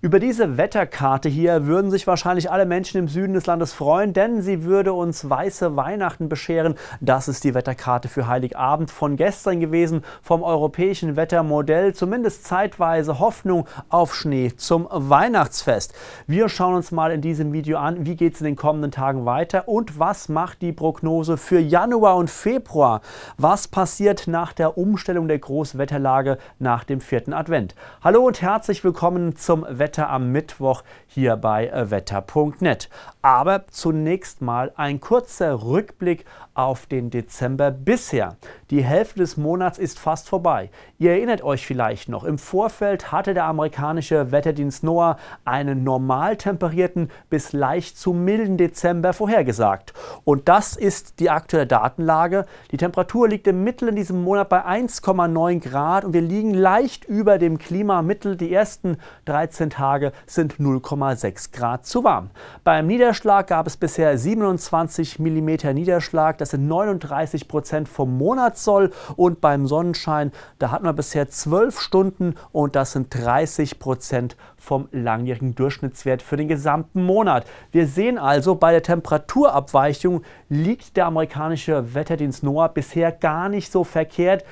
Über diese Wetterkarte hier würden sich wahrscheinlich alle Menschen im Süden des Landes freuen, denn sie würde uns weiße Weihnachten bescheren. Das ist die Wetterkarte für Heiligabend von gestern gewesen, vom europäischen Wettermodell, zumindest zeitweise Hoffnung auf Schnee zum Weihnachtsfest. Wir schauen uns mal in diesem Video an, wie geht es in den kommenden Tagen weiter und was macht die Prognose für Januar und Februar? Was passiert nach der Umstellung der Großwetterlage nach dem vierten Advent? Hallo und herzlich willkommen zum Wetterkarte. Wetter am Mittwoch hier bei äh, wetter.net. Aber zunächst mal ein kurzer Rückblick auf den Dezember bisher. Die Hälfte des Monats ist fast vorbei. Ihr erinnert euch vielleicht noch, im Vorfeld hatte der amerikanische Wetterdienst NOAA einen normal temperierten bis leicht zu milden Dezember vorhergesagt. Und das ist die aktuelle Datenlage. Die Temperatur liegt im Mittel in diesem Monat bei 1,9 Grad und wir liegen leicht über dem Klimamittel. Die ersten 13 Tage sind 0,6 Grad zu warm. Beim Niederschlag gab es bisher 27 mm Niederschlag, das sind 39 Prozent vom Monatssoll und beim Sonnenschein, da hatten wir bisher 12 Stunden und das sind 30 Prozent vom langjährigen Durchschnittswert für den gesamten Monat. Wir sehen also, bei der Temperaturabweichung liegt der amerikanische Wetterdienst NOAA bisher gar nicht so verkehrt.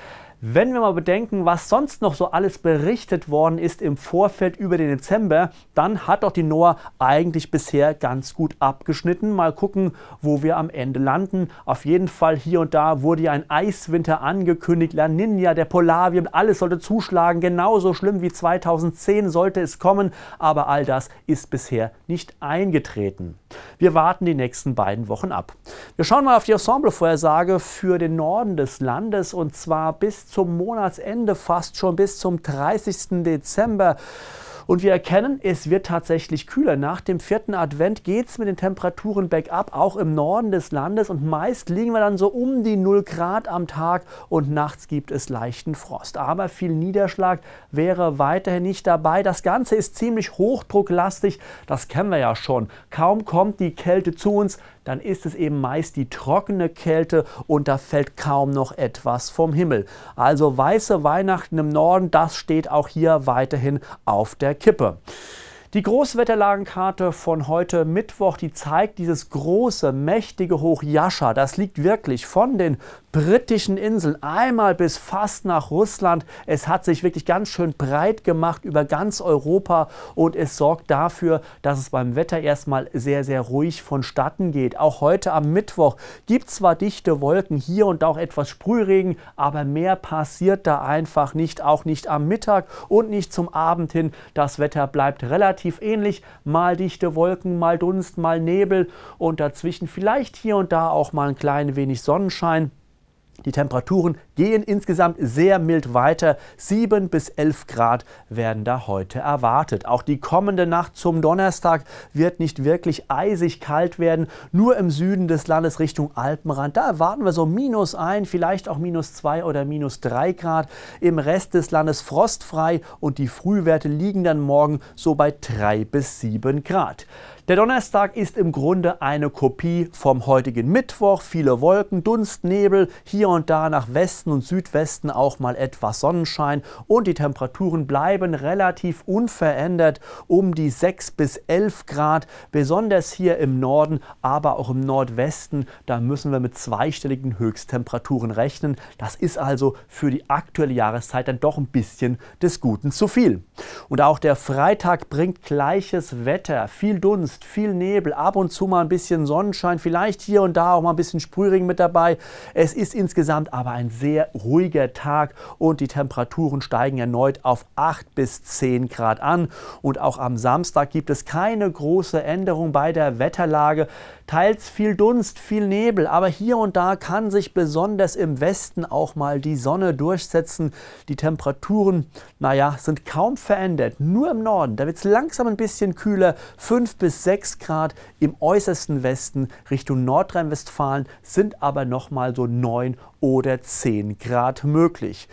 Wenn wir mal bedenken, was sonst noch so alles berichtet worden ist im Vorfeld über den Dezember, dann hat doch die Noah eigentlich bisher ganz gut abgeschnitten. Mal gucken, wo wir am Ende landen. Auf jeden Fall hier und da wurde ja ein Eiswinter angekündigt. La Ninja, der Polarwind, alles sollte zuschlagen. Genauso schlimm wie 2010 sollte es kommen. Aber all das ist bisher nicht eingetreten. Wir warten die nächsten beiden Wochen ab. Wir schauen mal auf die Ensemblevorhersage für den Norden des Landes und zwar bis zum Monatsende, fast schon bis zum 30. Dezember. Und wir erkennen, es wird tatsächlich kühler. Nach dem vierten Advent geht es mit den Temperaturen bergab, auch im Norden des Landes. Und meist liegen wir dann so um die 0 Grad am Tag und nachts gibt es leichten Frost. Aber viel Niederschlag wäre weiterhin nicht dabei. Das Ganze ist ziemlich hochdrucklastig. Das kennen wir ja schon. Kaum kommt die Kälte zu uns, dann ist es eben meist die trockene Kälte und da fällt kaum noch etwas vom Himmel. Also weiße Weihnachten im Norden, das steht auch hier weiterhin auf der Kippe. Die Großwetterlagenkarte von heute Mittwoch, die zeigt dieses große, mächtige Hoch Jascha. Das liegt wirklich von den britischen Inseln einmal bis fast nach Russland. Es hat sich wirklich ganz schön breit gemacht über ganz Europa und es sorgt dafür, dass es beim Wetter erstmal sehr, sehr ruhig vonstatten geht. Auch heute am Mittwoch gibt es zwar dichte Wolken hier und auch etwas Sprühregen, aber mehr passiert da einfach nicht, auch nicht am Mittag und nicht zum Abend hin. Das Wetter bleibt relativ relativ ähnlich. Mal dichte Wolken, mal Dunst, mal Nebel und dazwischen vielleicht hier und da auch mal ein klein wenig Sonnenschein. Die Temperaturen gehen insgesamt sehr mild weiter. 7 bis 11 Grad werden da heute erwartet. Auch die kommende Nacht zum Donnerstag wird nicht wirklich eisig kalt werden. Nur im Süden des Landes Richtung Alpenrand, da erwarten wir so minus 1, vielleicht auch minus 2 oder minus 3 Grad. Im Rest des Landes frostfrei und die Frühwerte liegen dann morgen so bei 3 bis 7 Grad. Der Donnerstag ist im Grunde eine Kopie vom heutigen Mittwoch. Viele Wolken, Dunst, Nebel, hier und da nach Westen und Südwesten auch mal etwas Sonnenschein und die Temperaturen bleiben relativ unverändert um die 6 bis 11 Grad, besonders hier im Norden, aber auch im Nordwesten. Da müssen wir mit zweistelligen Höchsttemperaturen rechnen. Das ist also für die aktuelle Jahreszeit dann doch ein bisschen des Guten zu viel. Und auch der Freitag bringt gleiches Wetter, viel Dunst sonst viel Nebel, ab und zu mal ein bisschen Sonnenschein, vielleicht hier und da auch mal ein bisschen Sprühregen mit dabei. Es ist insgesamt aber ein sehr ruhiger Tag und die Temperaturen steigen erneut auf 8 bis 10 Grad an. Und auch am Samstag gibt es keine große Änderung bei der Wetterlage. Teils viel Dunst, viel Nebel, aber hier und da kann sich besonders im Westen auch mal die Sonne durchsetzen. Die Temperaturen, naja, sind kaum verändert. Nur im Norden, da wird es langsam ein bisschen kühler, 5 bis 6 Grad, im äußersten Westen Richtung Nordrhein-Westfalen sind aber nochmal so 9 oder 10 Grad möglich.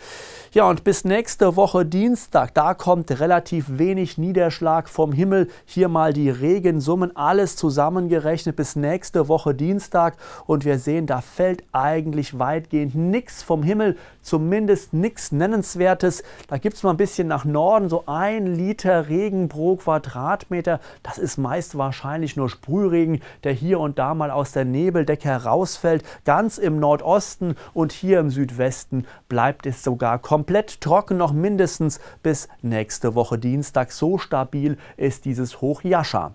Ja, und bis nächste Woche Dienstag, da kommt relativ wenig Niederschlag vom Himmel. Hier mal die Regensummen, alles zusammengerechnet bis nächste Woche Dienstag. Und wir sehen, da fällt eigentlich weitgehend nichts vom Himmel, zumindest nichts Nennenswertes. Da gibt es mal ein bisschen nach Norden, so ein Liter Regen pro Quadratmeter. Das ist meist wahrscheinlich nur Sprühregen, der hier und da mal aus der Nebeldecke herausfällt. Ganz im Nordosten und hier im Südwesten bleibt es sogar komplett trocken, noch mindestens bis nächste Woche Dienstag. So stabil ist dieses Hoch Jascha.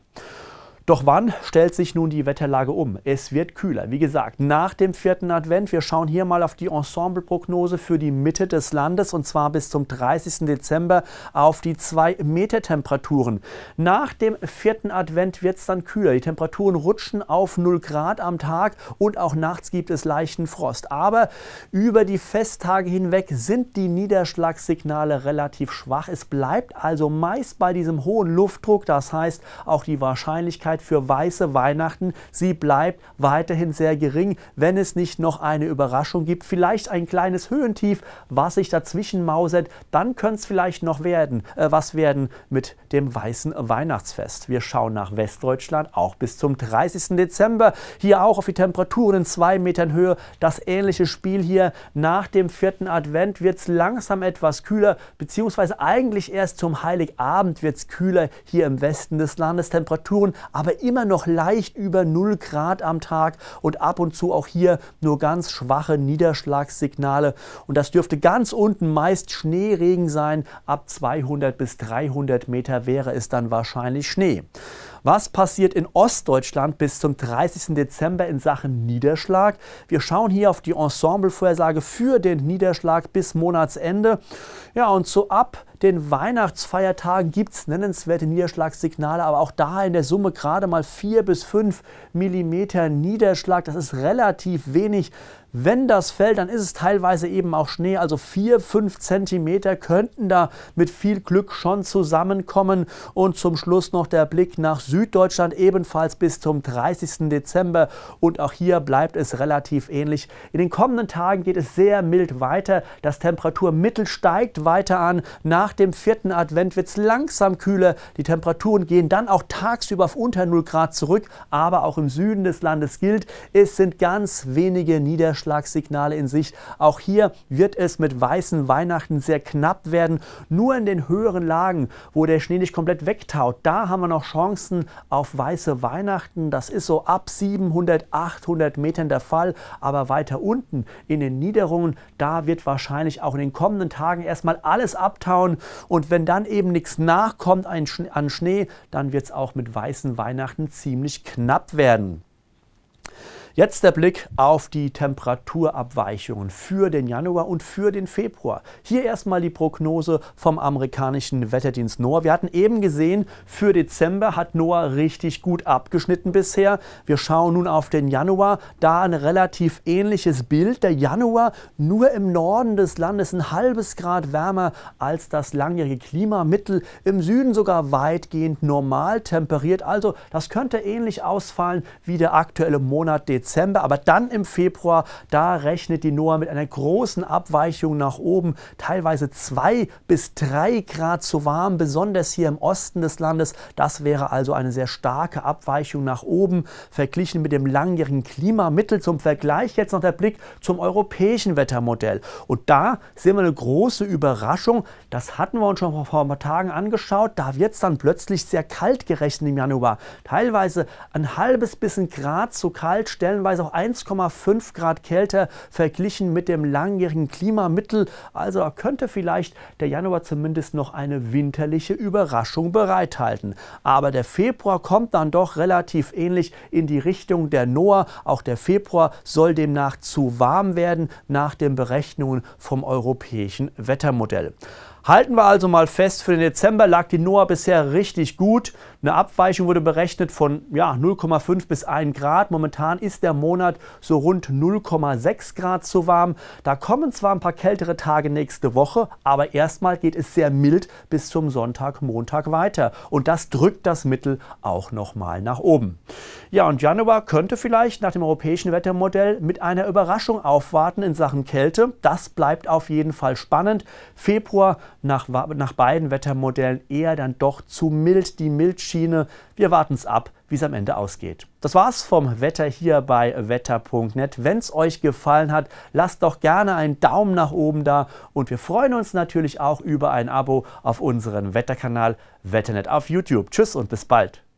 Doch wann stellt sich nun die Wetterlage um? Es wird kühler. Wie gesagt, nach dem vierten Advent. Wir schauen hier mal auf die Ensembleprognose für die Mitte des Landes und zwar bis zum 30. Dezember auf die 2 Meter Temperaturen. Nach dem vierten Advent wird es dann kühler. Die Temperaturen rutschen auf 0 Grad am Tag und auch nachts gibt es leichten Frost. Aber über die Festtage hinweg sind die Niederschlagssignale relativ schwach. Es bleibt also meist bei diesem hohen Luftdruck. Das heißt, auch die Wahrscheinlichkeit Wahrscheinlichkeit für weiße Weihnachten, sie bleibt weiterhin sehr gering, wenn es nicht noch eine Überraschung gibt. Vielleicht ein kleines Höhentief, was sich dazwischen mauset, dann könnte es vielleicht noch werden, äh, was werden mit dem weißen Weihnachtsfest. Wir schauen nach Westdeutschland, auch bis zum 30. Dezember. Hier auch auf die Temperaturen in zwei Metern Höhe. Das ähnliche Spiel hier. Nach dem vierten Advent wird es langsam etwas kühler, beziehungsweise eigentlich erst zum Heiligabend wird es kühler hier im Westen des Landes. Temperaturen aber aber immer noch leicht über 0 Grad am Tag und ab und zu auch hier nur ganz schwache Niederschlagssignale. Und das dürfte ganz unten meist Schneeregen sein. Ab 200 bis 300 Meter wäre es dann wahrscheinlich Schnee. Was passiert in Ostdeutschland bis zum 30. Dezember in Sachen Niederschlag? Wir schauen hier auf die Ensemblevorhersage für den Niederschlag bis Monatsende. Ja, und so ab den Weihnachtsfeiertagen gibt es nennenswerte Niederschlagssignale, aber auch da in der Summe gerade mal 4 bis 5 Millimeter Niederschlag. Das ist relativ wenig. Wenn das fällt, dann ist es teilweise eben auch Schnee, also 4, 5 Zentimeter könnten da mit viel Glück schon zusammenkommen. Und zum Schluss noch der Blick nach Süddeutschland, ebenfalls bis zum 30. Dezember. Und auch hier bleibt es relativ ähnlich. In den kommenden Tagen geht es sehr mild weiter. Das Temperaturmittel steigt weiter an. Nach dem vierten Advent wird es langsam kühler. Die Temperaturen gehen dann auch tagsüber auf unter 0 Grad zurück. Aber auch im Süden des Landes gilt, es sind ganz wenige Niederschläge Niederschlagssignale in Sicht. Auch hier wird es mit weißen Weihnachten sehr knapp werden. Nur in den höheren Lagen, wo der Schnee nicht komplett wegtaut, da haben wir noch Chancen auf weiße Weihnachten. Das ist so ab 700, 800 Metern der Fall. Aber weiter unten in den Niederungen, da wird wahrscheinlich auch in den kommenden Tagen erstmal alles abtauen. Und wenn dann eben nichts nachkommt an Schnee, dann wird es auch mit weißen Weihnachten ziemlich knapp werden. Jetzt der Blick auf die Temperaturabweichungen für den Januar und für den Februar. Hier erstmal die Prognose vom amerikanischen Wetterdienst NOAA. Wir hatten eben gesehen, für Dezember hat NOAA richtig gut abgeschnitten bisher. Wir schauen nun auf den Januar. Da ein relativ ähnliches Bild. Der Januar nur im Norden des Landes ein halbes Grad wärmer als das langjährige Klimamittel. Im Süden sogar weitgehend normal temperiert. Also das könnte ähnlich ausfallen wie der aktuelle Monat Dezember. Dezember. Aber dann im Februar, da rechnet die NOAA mit einer großen Abweichung nach oben. Teilweise zwei bis drei Grad zu warm, besonders hier im Osten des Landes. Das wäre also eine sehr starke Abweichung nach oben, verglichen mit dem langjährigen Klimamittel. Zum Vergleich jetzt noch der Blick zum europäischen Wettermodell. Und da sehen wir eine große Überraschung. Das hatten wir uns schon vor ein paar Tagen angeschaut. Da wird es dann plötzlich sehr kalt gerechnet im Januar. Teilweise ein halbes bis ein Grad zu kalt. stärker stellenweise auch 1,5 Grad kälter verglichen mit dem langjährigen Klimamittel. Also könnte vielleicht der Januar zumindest noch eine winterliche Überraschung bereithalten. Aber der Februar kommt dann doch relativ ähnlich in die Richtung der Noah. Auch der Februar soll demnach zu warm werden nach den Berechnungen vom europäischen Wettermodell. Halten wir also mal fest, für den Dezember lag die NOAA bisher richtig gut. Eine Abweichung wurde berechnet von ja, 0,5 bis 1 Grad. Momentan ist der Monat so rund 0,6 Grad zu warm. Da kommen zwar ein paar kältere Tage nächste Woche, aber erstmal geht es sehr mild bis zum Sonntag, Montag weiter. Und das drückt das Mittel auch nochmal nach oben. Ja, und Januar könnte vielleicht nach dem europäischen Wettermodell mit einer Überraschung aufwarten in Sachen Kälte. Das bleibt auf jeden Fall spannend. Februar nach, nach beiden Wettermodellen eher dann doch zu mild, die Mildschiene. Wir warten es ab, wie es am Ende ausgeht. Das war's vom Wetter hier bei wetter.net. Wenn es euch gefallen hat, lasst doch gerne einen Daumen nach oben da und wir freuen uns natürlich auch über ein Abo auf unseren Wetterkanal Wetternet auf YouTube. Tschüss und bis bald.